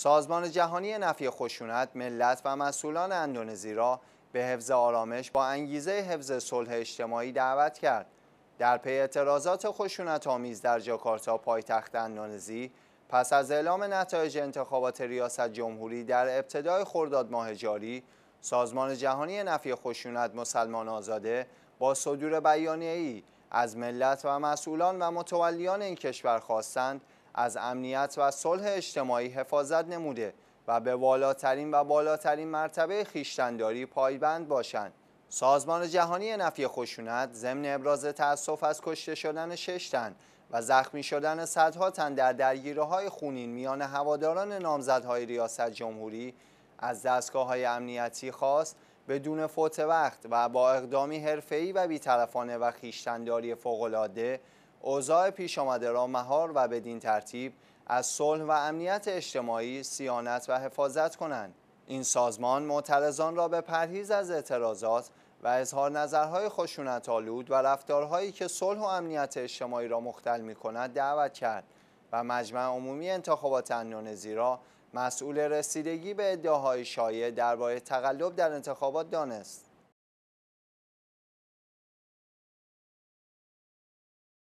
سازمان جهانی نفی خشونت ملت و مسئولان اندونزی را به حفظ آرامش با انگیزه حفظ صلح اجتماعی دعوت کرد در پی اعتراضات خشونت آمیز در جاکارتا پایتخت اندونزی پس از اعلام نتایج انتخابات ریاست جمهوری در ابتدای خرداد ماه جاری سازمان جهانی نفی خشونت مسلمان آزاده با صدور ای از ملت و مسئولان و متولیان این کشور خواستند از امنیت و صلح اجتماعی حفاظت نموده و به بالاترین و بالاترین مرتبه خیشتنداری پایبند باشند. سازمان جهانی نفی خشونت ضمن ابراز تأسف از کشته شدن شش تن و زخمی شدن صدها تن در درگیره خونین میان هواداران نامزدهای ریاست جمهوری از دستگاه های امنیتی خواست بدون فوت وقت و با اقدامی حرفه‌ای و بیطرفانه و خیشتنداری فوق‌العاده اوضاع پیش آمده را مهار و بدین ترتیب از صلح و امنیت اجتماعی سیانت و حفاظت کنند این سازمان معترضان را به پرهیز از اعتراضات و اظهار نظرهای خشونت آلود و رفتارهایی که صلح و امنیت اجتماعی را مختل می کند دعوت کرد و مجمع عمومی انتخابات اندونزی را مسئول رسیدگی به ادعاهای شایع درباره تقلب در انتخابات دانست.